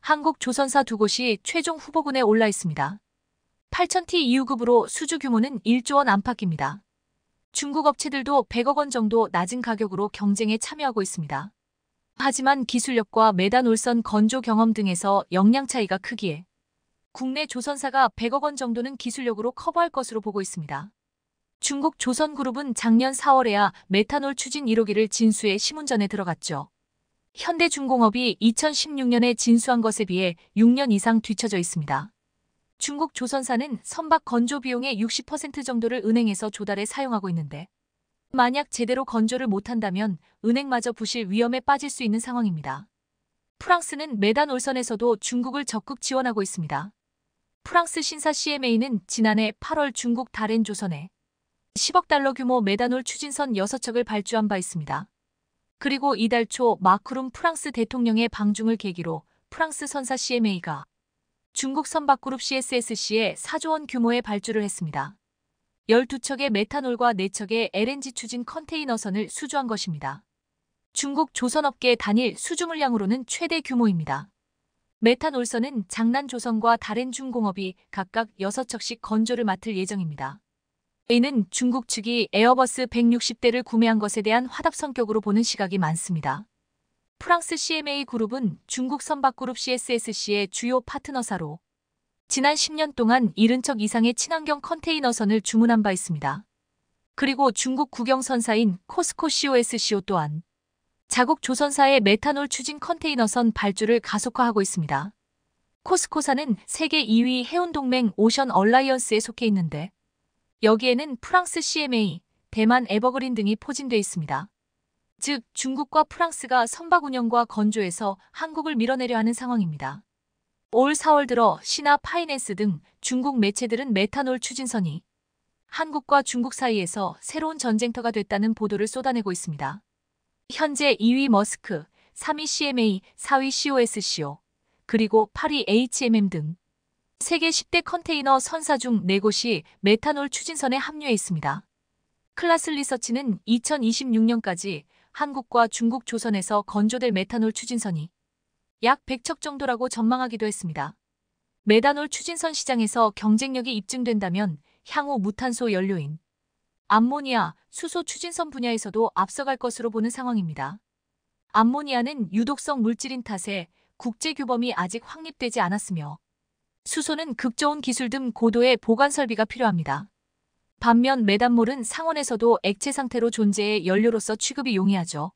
한국 조선사 두 곳이 최종 후보군에 올라 있습니다. 8000T 2유급으로 수주 규모는 1조 원 안팎입니다. 중국 업체들도 100억 원 정도 낮은 가격으로 경쟁에 참여하고 있습니다. 하지만 기술력과 메탄올선 건조 경험 등에서 역량 차이가 크기에 국내 조선사가 100억 원 정도는 기술력으로 커버할 것으로 보고 있습니다. 중국 조선그룹은 작년 4월에야 메탄올 추진 1호기를 진수의심문전에 들어갔죠. 현대중공업이 2016년에 진수한 것에 비해 6년 이상 뒤처져 있습니다. 중국 조선사는 선박 건조 비용의 60% 정도를 은행에서 조달해 사용하고 있는데 만약 제대로 건조를 못한다면 은행마저 부실 위험에 빠질 수 있는 상황입니다. 프랑스는 메탄 올선에서도 중국을 적극 지원하고 있습니다. 프랑스 신사 CMA는 지난해 8월 중국 다렌 조선에 10억 달러 규모 메다놀 추진선 6척을 발주한 바 있습니다. 그리고 이달 초 마크룸 프랑스 대통령의 방중을 계기로 프랑스 선사 CMA가 중국 선박그룹 CSSC에 4조 원 규모의 발주를 했습니다. 12척의 메탄올과 4척의 LNG 추진 컨테이너선을 수주한 것입니다. 중국 조선업계 단일 수주 물량으로는 최대 규모입니다. 메탄올선은 장난 조선과 다른 중공업이 각각 6척씩 건조를 맡을 예정입니다. a 는 중국 측이 에어버스 160대를 구매한 것에 대한 화답 성격으로 보는 시각이 많습니다. 프랑스 CMA 그룹은 중국 선박그룹 CSSC의 주요 파트너사로 지난 10년 동안 70척 이상의 친환경 컨테이너선을 주문한 바 있습니다. 그리고 중국 국영선사인 코스코 COSCO 또한 자국 조선사의 메탄올 추진 컨테이너선 발주를 가속화하고 있습니다. 코스코사는 세계 2위 해운동맹 오션 얼라이언스에 속해 있는데 여기에는 프랑스 CMA, 대만 에버그린 등이 포진돼 있습니다. 즉 중국과 프랑스가 선박 운영과 건조에서 한국을 밀어내려 하는 상황입니다. 올 4월 들어 시나 파이낸스 등 중국 매체들은 메탄올 추진선이 한국과 중국 사이에서 새로운 전쟁터가 됐다는 보도를 쏟아내고 있습니다. 현재 2위 머스크, 3위 CMA, 4위 COSCO, 그리고 8위 HMM 등 세계 10대 컨테이너 선사 중 4곳이 메탄올 추진선에 합류해 있습니다. 클라스 리서치는 2026년까지 한국과 중국 조선에서 건조될 메탄올 추진선이 약 100척 정도라고 전망하기도 했습니다. 메탄올 추진선 시장에서 경쟁력이 입증된다면 향후 무탄소 연료인 암모니아, 수소 추진선 분야에서도 앞서갈 것으로 보는 상황입니다. 암모니아는 유독성 물질인 탓에 국제 규범이 아직 확립되지 않았으며 수소는 극저온 기술 등 고도의 보관 설비가 필요합니다. 반면 메탄몰은 상온에서도 액체 상태로 존재해 연료로서 취급이 용이하죠.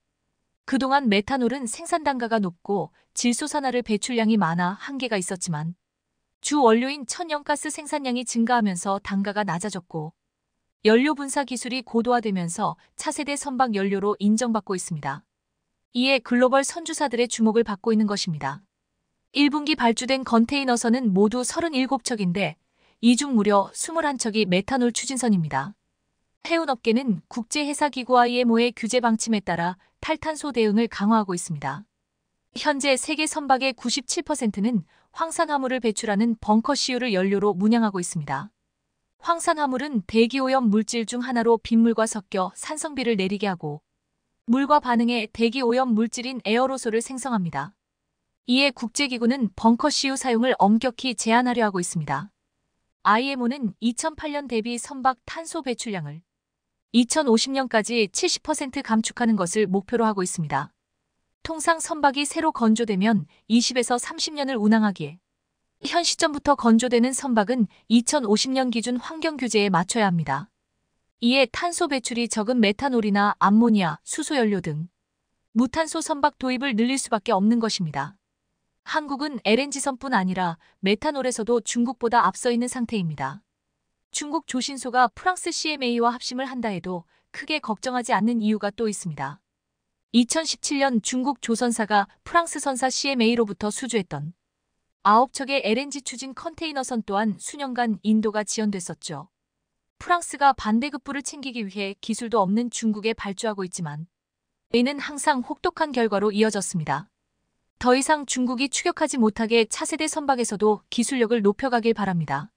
그동안 메탄올은 생산 단가가 높고 질소산화를 배출량이 많아 한계가 있었지만 주 원료인 천연가스 생산량이 증가하면서 단가가 낮아졌고 연료 분사 기술이 고도화되면서 차세대 선박 연료로 인정받고 있습니다. 이에 글로벌 선주사들의 주목을 받고 있는 것입니다. 1분기 발주된 컨테이너선은 모두 37척인데 이 중 무려 21척이 메탄올 추진선입니다. 해운업계는 국제회사기구와 IMO의 규제 방침에 따라 탈탄소 대응을 강화하고 있습니다. 현재 세계 선박의 97%는 황산화물을 배출하는 벙커CU를 연료로 문양하고 있습니다. 황산화물은 대기오염 물질 중 하나로 빗물과 섞여 산성비를 내리게 하고 물과 반응해 대기오염 물질인 에어로솔을 생성합니다. 이에 국제기구는 벙커 CU 사용을 엄격히 제한하려 하고 있습니다. IMO는 2008년 대비 선박 탄소 배출량을 2050년까지 70% 감축하는 것을 목표로 하고 있습니다. 통상 선박이 새로 건조되면 20에서 30년을 운항하기에 현 시점부터 건조되는 선박은 2050년 기준 환경 규제에 맞춰야 합니다. 이에 탄소 배출이 적은 메탄올이나 암모니아, 수소연료 등 무탄소 선박 도입을 늘릴 수밖에 없는 것입니다. 한국은 LNG선뿐 아니라 메탄올에서도 중국보다 앞서 있는 상태입니다. 중국 조신소가 프랑스 CMA와 합심을 한다 해도 크게 걱정하지 않는 이유가 또 있습니다. 2017년 중국 조선사가 프랑스 선사 CMA로부터 수주했던 9척의 LNG 추진 컨테이너선 또한 수년간 인도가 지연됐었죠. 프랑스가 반대급부를 챙기기 위해 기술도 없는 중국에 발주하고 있지만 이는 항상 혹독한 결과로 이어졌습니다. 더 이상 중국이 추격하지 못하게 차세대 선박에서도 기술력을 높여가길 바랍니다.